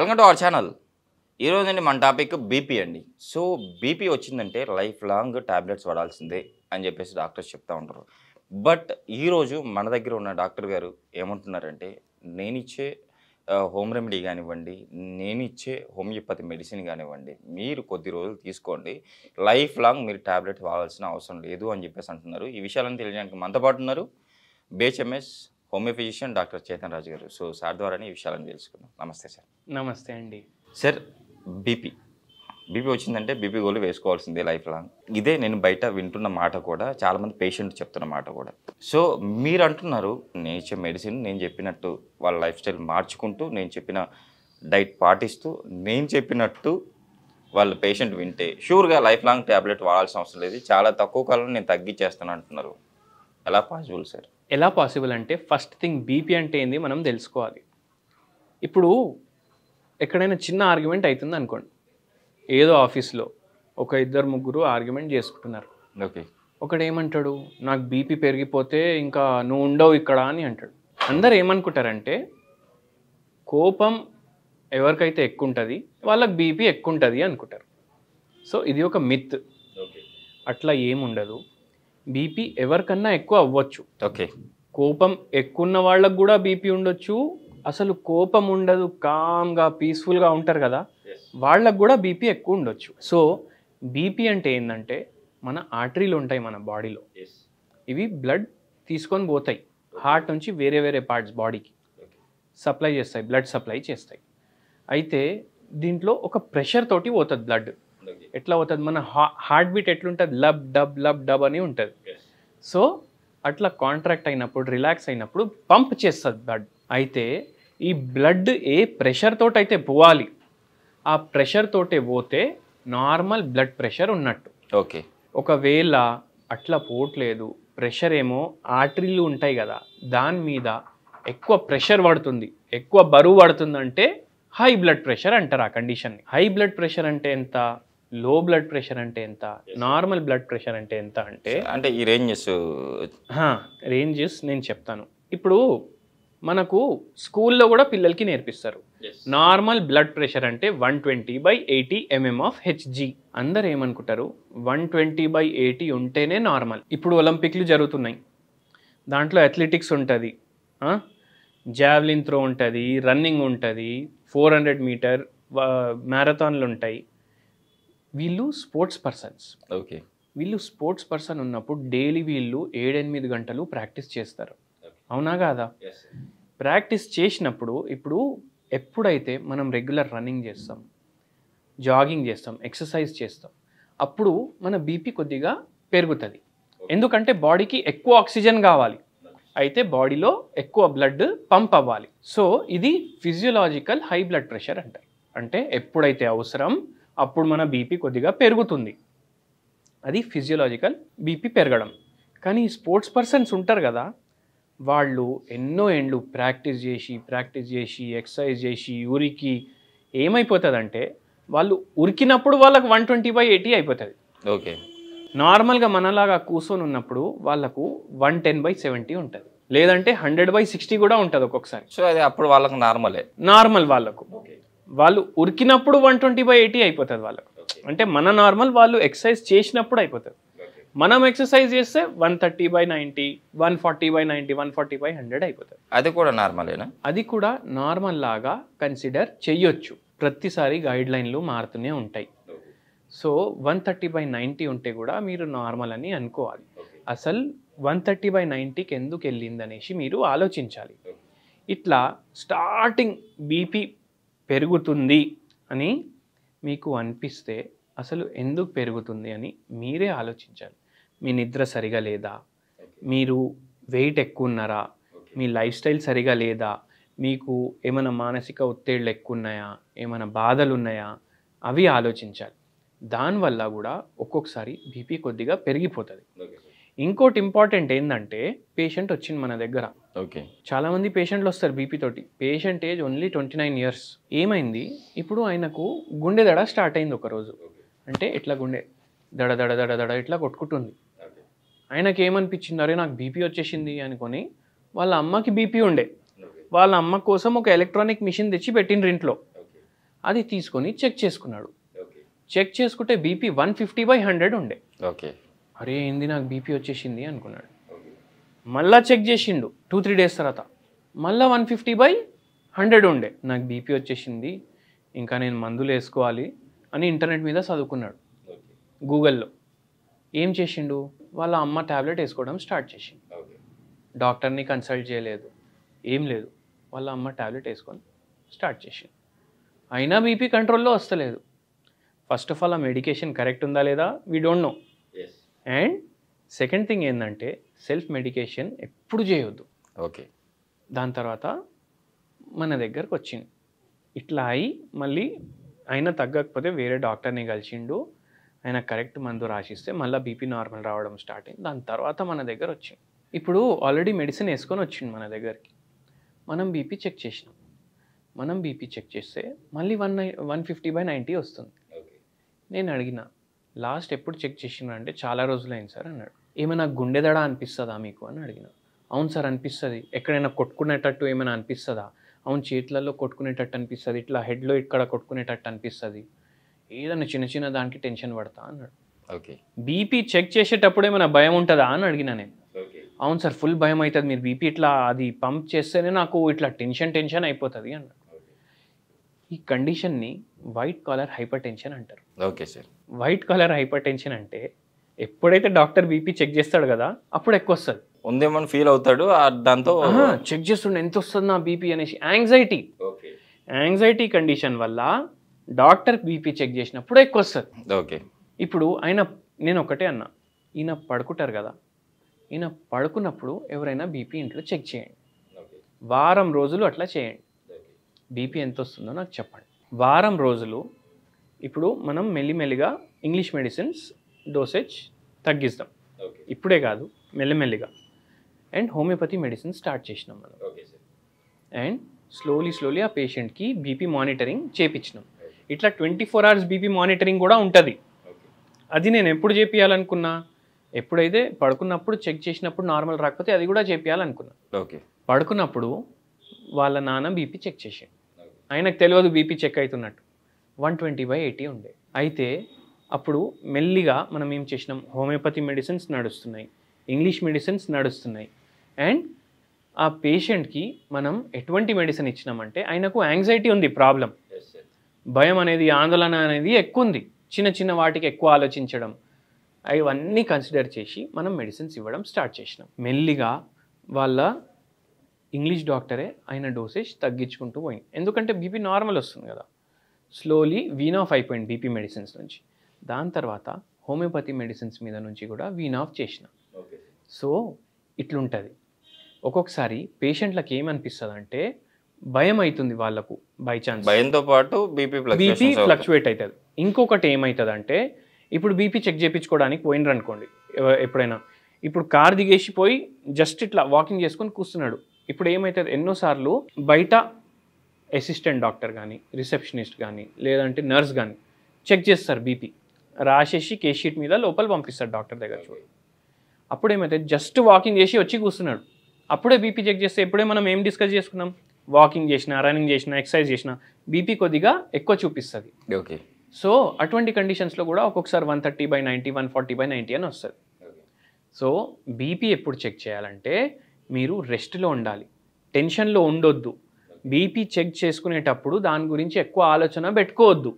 welcome to our channel ఈరోజు అండి మన టాపిక్ బీపీ అండి సో బీపీ వచ్చిందంటే లైఫ్ లాంగ్ ట్యాబ్లెట్స్ వాడాల్సిందే అని చెప్పేసి డాక్టర్స్ చెప్తూ ఉంటారు బట్ ఈరోజు మన దగ్గర ఉన్న డాక్టర్ గారు ఏమంటున్నారంటే నేను ఇచ్చే హోమ్ రెమెడీ కానివ్వండి నేను ఇచ్చే హోమియోపతి మెడిసిన్ కానివ్వండి మీరు కొద్ది రోజులు తీసుకోండి లైఫ్ లాంగ్ మీరు ట్యాబ్లెట్స్ వాడాల్సిన అవసరం లేదు అని చెప్పేసి అంటున్నారు ఈ విషయాలను తెలియడానికి మనతో పాటు ఉన్నారు BHMS homeo physician doctor Chetan Raju గారు సో సార్ ద్వారానే ఈ విషయాలను తెలుసుకుందాం నమస్తే సార్ నమస్తే అండి సార్ బీపీ బీపీ వచ్చిందంటే బీపీ గోళీ వేసుకోవాల్సిందే లైఫ్ లాంగ్ ఇదే నేను బయట వింటున్న మాట కూడా చాలామంది పేషెంట్ చెప్తున్న మాట కూడా సో మీరు అంటున్నారు నేను ఇచ్చే మెడిసిన్ నేను చెప్పినట్టు వాళ్ళ లైఫ్ స్టైల్ మార్చుకుంటూ నేను చెప్పిన డైట్ పాటిస్తూ నేను చెప్పినట్టు వాళ్ళ పేషెంట్ వింటే షూర్గా లైఫ్ లాంగ్ ట్యాబ్లెట్ వాడాల్సిన అవసరం లేదు చాలా తక్కువ కాలంలో నేను తగ్గించేస్తాను అంటున్నారు ఎలా పాసిబుల్ సార్ ఎలా పాసిబుల్ అంటే ఫస్ట్ థింగ్ బీపీ అంటే ఏంది మనం తెలుసుకోవాలి ఇప్పుడు ఎక్కడైనా చిన్న ఆర్గ్యుమెంట్ అవుతుంది అనుకోండి ఏదో ఆఫీస్లో ఒక ఇద్దరు ముగ్గురు ఆర్గ్యుమెంట్ చేసుకుంటున్నారు ఓకే ఒకడు ఏమంటాడు నాకు బీపీ పెరిగిపోతే ఇంకా నువ్వు ఉండవు ఇక్కడ అని అంటాడు అందరు ఏమనుకుంటారంటే కోపం ఎవరికైతే ఎక్కువ ఉంటుంది వాళ్ళకి బీపీ ఎక్కువ ఉంటుంది అనుకుంటారు సో ఇది ఒక మిత్ అట్లా ఏముండదు బీపీ ఎవరికన్నా ఎక్కువ అవ్వచ్చు ఓకే కోపం ఎక్కువ వాళ్ళకు కూడా బీపీ ఉండొచ్చు అసలు కోపం ఉండదు కామ్గా పీస్ఫుల్గా ఉంటారు కదా వాళ్ళకు కూడా బీపీ ఎక్కువ ఉండొచ్చు సో బీపీ అంటే ఏంటంటే మన ఆర్టరీలు ఉంటాయి మన బాడీలో ఇవి బ్లడ్ తీసుకొని పోతాయి హార్ట్ నుంచి వేరే వేరే పార్ట్స్ బాడీకి సప్లై చేస్తాయి బ్లడ్ సప్లై చేస్తాయి అయితే దీంట్లో ఒక ప్రెషర్ తోటి పోతుంది బ్లడ్ ఎట్లా అవుతుంది మన హార్ట్ బీట్ ఎట్లుంటుంది లబ్ డబ్ లబ్ డబ్ అని ఉంటుంది సో అట్లా కాంట్రాక్ట్ అయినప్పుడు రిలాక్స్ అయినప్పుడు పంప్ చేస్తుంది బ్లడ్ అయితే ఈ బ్లడ్ ఏ ప్రెషర్ తోటి అయితే పోవాలి ఆ ప్రెషర్ తోటే పోతే నార్మల్ బ్లడ్ ప్రెషర్ ఉన్నట్టు ఓకే ఒకవేళ అట్లా పోవట్లేదు ప్రెషర్ ఏమో ఆర్టరీలు ఉంటాయి కదా దాని మీద ఎక్కువ ప్రెషర్ పడుతుంది ఎక్కువ బరువు పడుతుందంటే హై బ్లడ్ ప్రెషర్ అంటారు ఆ కండిషన్ని హై బ్లడ్ ప్రెషర్ అంటే ఎంత లో బ్లడ్ ప్రెషర్ అంటే ఎంత నార్మల్ బ్లడ్ ప్రెషర్ అంటే ఎంత అంటే అంటే ఈ రేంజెస్ రేంజెస్ uh, నేను చెప్తాను ఇప్పుడు మనకు స్కూల్లో కూడా పిల్లలకి నేర్పిస్తారు నార్మల్ బ్లడ్ ప్రెషర్ అంటే one twenty by eighty mm of Hg అందరు ఏమనుకుంటారు వన్ ట్వంటీ బై ఎయిటీ ఉంటేనే నార్మల్ ఇప్పుడు ఒలింపిక్లు జరుగుతున్నాయి దాంట్లో అథ్లెటిక్స్ ఉంటుంది జావ్లిన్ త్రో ఉంటుంది రన్నింగ్ ఉంటుంది ఫోర్ హండ్రెడ్ మీటర్ మ్యారథాన్లు ఉంటాయి వీళ్ళు స్పోర్ట్స్ పర్సన్స్ ఓకే వీళ్ళు స్పోర్ట్స్ పర్సన్ ఉన్నప్పుడు డైలీ వీళ్ళు ఏడెనిమిది గంటలు ప్రాక్టీస్ చేస్తారు అవునా కాదా ప్రాక్టీస్ చేసినప్పుడు ఇప్పుడు ఎప్పుడైతే మనం రెగ్యులర్ రన్నింగ్ చేస్తాం జాగింగ్ చేస్తాం ఎక్సర్సైజ్ చేస్తాం అప్పుడు మన బీపీ కొద్దిగా పెరుగుతుంది ఎందుకంటే బాడీకి ఎక్కువ ఆక్సిజన్ కావాలి అయితే బాడీలో ఎక్కువ బ్లడ్ పంప్ అవ్వాలి సో ఇది ఫిజియోలాజికల్ హై బ్లడ్ ప్రెషర్ అంటారు అంటే ఎప్పుడైతే అవసరం అప్పుడు మన బీపీ కొద్దిగా పెరుగుతుంది అది ఫిజియలాజికల్ బీపీ పెరగడం కానీ స్పోర్ట్స్ పర్సన్స్ ఉంటారు కదా వాళ్ళు ఎన్నో ఎండ్లు ప్రాక్టీస్ చేసి ప్రాక్టీస్ చేసి ఎక్సర్సైజ్ చేసి ఉరికి ఏమైపోతుందంటే వాళ్ళు ఉరికినప్పుడు వాళ్ళకి వన్ ట్వంటీ బై ఎయిటీ అయిపోతుంది ఓకే నార్మల్గా మనలాగా కూర్చొని ఉన్నప్పుడు వాళ్ళకు వన్ టెన్ బై సెవెంటీ ఉంటుంది లేదంటే హండ్రెడ్ బై సిక్స్టీ కూడా ఉంటుంది ఒక్కొక్కసారి సో అది అప్పుడు వాళ్ళకు నార్మలే నార్మల్ వాళ్ళకు వాళ్ళు ఉరికినప్పుడు వన్ ట్వంటీ బై ఎయిటీ అయిపోతుంది వాళ్ళకు అంటే మన నార్మల్ వాళ్ళు ఎక్సర్సైజ్ చేసినప్పుడు అయిపోతుంది మనం ఎక్సర్సైజ్ చేస్తే one thirty by ninety one forty by ninety one forty by hundred అయిపోతుంది అది కూడా నార్మలేనా అది కూడా నార్మల్ లాగా కన్సిడర్ చెయ్యొచ్చు ప్రతిసారి గైడ్ లైన్లు మారుతూనే ఉంటాయి so one thirty by ninety ఉంటే కూడా మీరు నార్మల్ అని అనుకోవాలి అసలు వన్ థర్టీ బై నైంటీకి ఎందుకు వెళ్ళిందనేసి మీరు ఆలోచించాలి ఇట్లా స్టార్టింగ్ బీపీ పెరుగుతుంది అని మీకు అనిపిస్తే అసలు ఎందుకు పెరుగుతుంది అని మీరే ఆలోచించాలి మీ నిద్ర సరిగా లేదా మీరు వెయిట్ ఎక్కువ ఉన్నారా మీ లైఫ్ స్టైల్ సరిగా లేదా మీకు ఏమైనా మానసిక ఒత్తిళ్ళు ఎక్కువ ఉన్నాయా ఏమైనా బాధలు ఉన్నాయా అవి ఆలోచించాలి దానివల్ల కూడా ఒక్కొక్కసారి బీపీ కొద్దిగా పెరిగిపోతుంది ఇంకోటి ఇంపార్టెంట్ ఏంటంటే పేషెంట్ వచ్చింది మన దగ్గర ఓకే చాలా మంది పేషెంట్లు వస్తారు బీపీ తోటి patient age only twenty nine years ఏమైంది ఇప్పుడు ఆయనకు గుండె దడ స్టార్ట్ అయింది ఒకరోజు అంటే ఇట్లా గుండె దడ దడ దడ దడ ఇట్లా కొట్టుకుంటుంది ఆయనకి ఏమనిపించింది అరే నాకు బీపీ వచ్చేసింది అనుకొని వాళ్ళ అమ్మకి బీపీ ఉండే వాళ్ళ అమ్మ కోసం ఒక ఎలక్ట్రానిక్ మిషన్ తెచ్చి పెట్టిండ్రు ఇంట్లో అది తీసుకొని చెక్ చేసుకున్నాడు చెక్ చేసుకుంటే BP one fifty by hundred ఉండే ఓకే అరే ఏంది నాకు బీపీ వచ్చేసింది అనుకున్నాడు మళ్ళా చెక్ చేసిండు టూ త్రీ డేస్ తర్వాత మళ్ళీ వన్ ఫిఫ్టీ బై హండ్రెడ్ ఉండే నాకు బీపీ వచ్చేసింది ఇంకా నేను మందులు వేసుకోవాలి అని ఇంటర్నెట్ మీద చదువుకున్నాడు గూగుల్లో ఏం చేసిండు వాళ్ళ అమ్మ ట్యాబ్లెట్ వేసుకోవడం స్టార్ట్ చేసిండు డాక్టర్ని కన్సల్ట్ చేయలేదు ఏం లేదు వాళ్ళ అమ్మ ట్యాబ్లెట్ వేసుకొని స్టార్ట్ చేసిండు అయినా బీపీ కంట్రోల్లో వస్తలేదు ఫస్ట్ ఆఫ్ ఆల్ ఆ మెడికేషన్ కరెక్ట్ ఉందా లేదా we don't know and second thing ఏంటంటే సెల్ఫ్ మెడికేషన్ ఎప్పుడు చేయొద్దు ఓకే దాని తర్వాత మన దగ్గరకు వచ్చింది ఇట్లా అయి మళ్ళీ ఆయన తగ్గకపోతే వేరే డాక్టర్ని కలిసిండు ఆయన కరెక్ట్ మందు రాసిస్తే మళ్ళీ బీపీ నార్మల్ రావడం స్టార్ట్ అయింది దాని తర్వాత మన దగ్గర వచ్చింది ఇప్పుడు ఆల్రెడీ మెడిసిన్ వేసుకొని వచ్చింది మన దగ్గరికి మనం బీపీ చెక్ చేసినాం మనం బీపీ చెక్ చేస్తే మళ్ళీ one one fifty by ninety వస్తుంది నేను అడిగిన లాస్ట్ ఎప్పుడు చెక్ చేసినా అంటే చాలా రోజులైంది సార్ అన్నాడు ఏమైనా గుండెదడ అనిపిస్తుందా మీకు అని అడిగిన అవును సార్ అనిపిస్తుంది ఎక్కడైనా కొట్టుకునేటట్టు ఏమైనా అనిపిస్తుందా అవును చేతులలో కొట్టుకునేటట్టు అనిపిస్తుంది ఇట్లా హెడ్లో ఇక్కడ కొట్టుకునేటట్టు అనిపిస్తుంది ఏదైనా చిన్న చిన్న దానికి టెన్షన్ పడతా అన్నాడు ఓకే బీపీ చెక్ చేసేటప్పుడు ఏమైనా భయం ఉంటుందా అని అడిగిన నేను అవును సార్ ఫుల్ భయం అవుతుంది మీరు బీపీ ఇట్లా అది పంప్ చేస్తేనే నాకు ఇట్లా టెన్షన్ టెన్షన్ అయిపోతుంది అన్నాడు ఈ కండిషన్ని వైట్ కాలర్ హైపర్ టెన్షన్ అంటారు okay sir white collar hypertension అంటే ఎప్పుడైతే డాక్టర్ బీపీ చెక్ చేస్తాడు కదా అప్పుడు ఎక్కువ వస్తుంది ఉందేమని ఫీల్ అవుతాడు దాంతో చెక్ చేస్తుండే ఎంత వస్తుంది నా బీపీ అనేసి యాంగ్జైటీ యాంగ్జైటీ కండిషన్ వల్ల డాక్టర్ బీపీ చెక్ చేసినప్పుడు ఎక్కువ వస్తుంది ఓకే ఇప్పుడు ఆయన నేను ఒకటే అన్నా ఈయన పడుకుంటారు కదా ఈయన పడుకున్నప్పుడు ఎవరైనా బీపీ ఇంట్లో చెక్ చేయండి వారం రోజులు అట్లా చేయండి బీపీ ఎంత వస్తుందో నాకు చెప్పండి వారం రోజులు ఇప్పుడు మనం మెల్లిమెల్లిగా ఇంగ్లీష్ మెడిసిన్స్ డోసేజ్ తగ్గిస్తాం ఇప్పుడే కాదు మెల్లమెల్లిగా అండ్ హోమియోపతి మెడిసిన్ స్టార్ట్ చేసినాం మనం అండ్ స్లోలీ స్లోలీ ఆ పేషెంట్కి బీపీ మానిటరింగ్ చేపించినాం ఇట్లా twenty four hours BP monitoring కూడా ఉంటుంది అది నేను ఎప్పుడు చేపించాలనుకున్నా ఎప్పుడైతే పడుకున్నప్పుడు చెక్ చేసినప్పుడు నార్మల్ రాకపోతే అది కూడా చేపించాలనుకున్నా ఓకే పడుకున్నప్పుడు వాళ్ళ నాన్న బీపీ చెక్ చేసాడు ఆయనకు తెలియదు బీపీ చెక్ అవుతున్నట్టు వన్ ట్వంటీ బై ఎయిటీ ఉండే అయితే అప్పుడు మెల్లిగా మనం ఏం చేసినాం హోమియోపతి మెడిసిన్స్ నడుస్తున్నాయి ఇంగ్లీష్ మెడిసిన్స్ నడుస్తున్నాయి అండ్ ఆ పేషెంట్కి మనం ఎటువంటి మెడిసిన్ ఇచ్చినామంటే ఆయనకు యాంగ్జైటీ ఉంది ప్రాబ్లం భయం అనేది ఆందోళన అనేది ఎక్కువ ఉంది చిన్న చిన్న వాటికి ఎక్కువ ఆలోచించడం అవన్నీ కన్సిడర్ చేసి మనం మెడిసిన్స్ ఇవ్వడం స్టార్ట్ చేసినాం మెల్లిగా వాళ్ళ ఇంగ్లీష్ డాక్టరే ఆయన డోసేజ్ తగ్గించుకుంటూ పోయింది ఎందుకంటే బీపీ నార్మల్ వస్తుంది కదా స్లోలీ వీన్ ఆఫ్ అయిపోయింది బీపీ మెడిసిన్స్ నుంచి దాని తర్వాత హోమియోపతి మెడిసిన్స్ మీద నుంచి కూడా వీన్ ఆఫ్ చేసిన సో ఇట్లుంటుంది ఒక్కొక్కసారి పేషెంట్లకు ఏమనిపిస్తుంది అంటే భయం అవుతుంది వాళ్ళకు బై ఛాన్స్ భయంతో పాటు బీపీ బీపీ ఫ్లక్చువేట్ అవుతుంది ఇంకొకటి ఏమవుతుంది అంటే ఇప్పుడు బీపీ చెక్ చేయించుకోవడానికి పోయినరు అనుకోండి ఎప్పుడైనా ఇప్పుడు కార్ దిగేసి పోయి జస్ట్ ఇట్లా వాకింగ్ చేసుకొని కూర్చున్నాడు ఇప్పుడు ఏమవుతుంది ఎన్నోసార్లు బయట అసిస్టెంట్ డాక్టర్ కానీ రిసెప్షనిస్ట్ కానీ లేదంటే నర్స్ కానీ చెక్ చేస్తారు బీపీ రాసేసి కేషీట్ మీద లోపల పంపిస్తారు డాక్టర్ దగ్గర చూడు అప్పుడేమైతే జస్ట్ వాకింగ్ చేసి వచ్చి కూర్చున్నాడు అప్పుడే బీపీ చెక్ చేస్తే ఎప్పుడే మనం ఏం డిస్కస్ చేసుకున్నాం వాకింగ్ చేసిన రన్నింగ్ చేసిన ఎక్సర్సైజ్ చేసిన బీపీ కొద్దిగా ఎక్కువ చూపిస్తుంది ఓకే సో అటువంటి కండిషన్స్లో కూడా ఒక్కొక్కసారి one thirty by ninety one forty by ninety అని వస్తుంది సో బీపీ ఎప్పుడు చెక్ చేయాలంటే మీరు రెస్ట్లో ఉండాలి టెన్షన్లో ఉండొద్దు బీపీ చెక్ చేసుకునేటప్పుడు దాని గురించి ఎక్కువ ఆలోచన పెట్టుకోవద్దు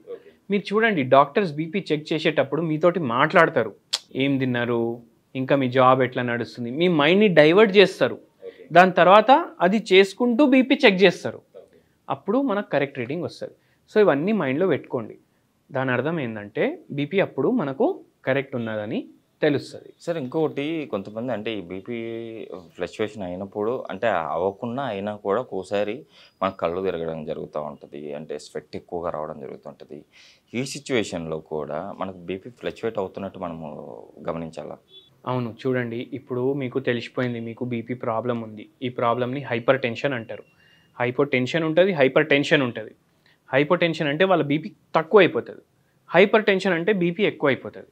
మీరు చూడండి డాక్టర్స్ బీపీ చెక్ చేసేటప్పుడు మీతోటి మాట్లాడతారు ఏం తిన్నారు ఇంకా మీ జాబ్ ఎట్లా నడుస్తుంది మీ మైండ్ని డైవర్ట్ చేస్తారు దాని తర్వాత అది చేసుకుంటూ బీపీ చెక్ చేస్తారు అప్పుడు మనకు కరెక్ట్ రీడింగ్ వస్తుంది సో ఇవన్నీ మైండ్లో పెట్టుకోండి దాని అర్థం ఏంటంటే బీపీ అప్పుడు మనకు కరెక్ట్ ఉన్నదని తెలుస్తుంది సార్ ఇంకొకటి కొంతమంది అంటే ఈ బీపీ ఫ్లక్చువేషన్ అయినప్పుడు అంటే అవ్వకుండా అయినా కూడా ఒకసారి మన కళ్ళు తిరగడం జరుగుతూ ఉంటుంది అంటే స్వెట్ ఎక్కువగా రావడం జరుగుతుంటుంది ఈ సిచ్యువేషన్లో కూడా మనకు బీపీ ఫ్లక్చువేట్ అవుతున్నట్టు మనము గమనించాలా అవును చూడండి ఇప్పుడు మీకు తెలిసిపోయింది మీకు బీపీ ప్రాబ్లం ఉంది ఈ ప్రాబ్లమ్ని హైపర్ టెన్షన్ అంటారు హైపర్ టెన్షన్ ఉంటుంది హైపర్ టెన్షన్ ఉంటుంది హైపర్ టెన్షన్ అంటే వాళ్ళ బీపీ తక్కువ అయిపోతుంది హైపర్ టెన్షన్ అంటే బీపీ ఎక్కువ అయిపోతుంది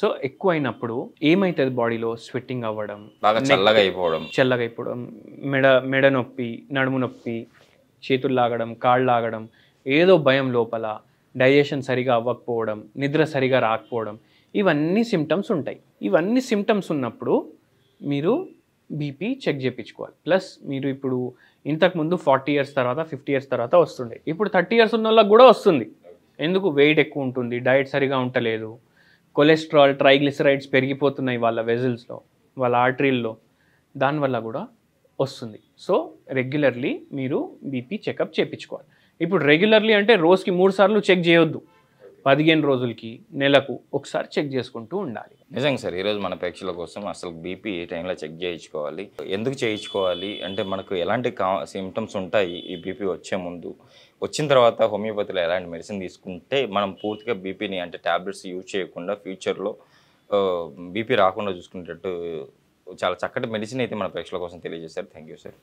సో ఎక్కువ అయినప్పుడు ఏమైతుంది బాడీలో స్వెట్టింగ్ అవ్వడం చల్లగైపోవడం చల్లగా అయిపోవడం చల్లగా అయిపోవడం మెడ మెడ నొప్పి నడుము నొప్పి చేతులు లాగడం కాళ్ళు లాగడం ఏదో భయం లోపల డైజెషన్ సరిగా అవ్వకపోవడం నిద్ర సరిగా రాకపోవడం ఇవన్నీ సిమ్టమ్స్ ఉంటాయి ఇవన్నీ సిమ్టమ్స్ ఉన్నప్పుడు మీరు బీపీ చెక్ చేయించుకోవాలి ప్లస్ మీరు ఇప్పుడు ఇంతకుముందు ఫార్టీ ఇయర్స్ తర్వాత ఫిఫ్టీ ఇయర్స్ తర్వాత వస్తుండే ఇప్పుడు థర్టీ ఇయర్స్ ఉన్న వాళ్ళకి కూడా వస్తుంది ఎందుకు వెయిట్ ఎక్కువ ఉంటుంది డైట్ సరిగా ఉండలేదు కొలెస్ట్రాల్ ట్రైగ్లిసరైడ్స్ పెరిగిపోతున్నాయి వాళ్ళ వెజిల్స్లో వాళ్ళ ఆర్టరీల్లో దానివల్ల కూడా వస్తుంది సో రెగ్యులర్లీ మీరు బీపీ చెకప్ చేయించుకోవాలి ఇప్పుడు రెగ్యులర్లీ అంటే రోజుకి మూడు సార్లు చెక్ చేయొద్దు పదిహేను రోజులకి నెలకు ఒకసారి చెక్ చేసుకుంటూ ఉండాలి నిజంగా సార్ ఈరోజు మన పరీక్షల కోసం అసలు బీపీ ఏ టైంలో చెక్ చేయించుకోవాలి ఎందుకు చేయించుకోవాలి అంటే మనకు ఎలాంటి సిమ్టమ్స్ ఉంటాయి ఈ బీపీ వచ్చే ముందు వచ్చిన తర్వాత హోమియోపతిలో ఎలాంటి మెడిసిన్ తీసుకుంటే మనం పూర్తిగా బీపీని అంటే ట్యాబ్లెట్స్ యూజ్ చేయకుండా ఫ్యూచర్లో బీపీ రాకుండా చూసుకునేటట్టు చాలా చక్కటి మెడిసిన్ అయితే మన పరీక్షల కోసం తెలియజేశారు థ్యాంక్ యూ సార్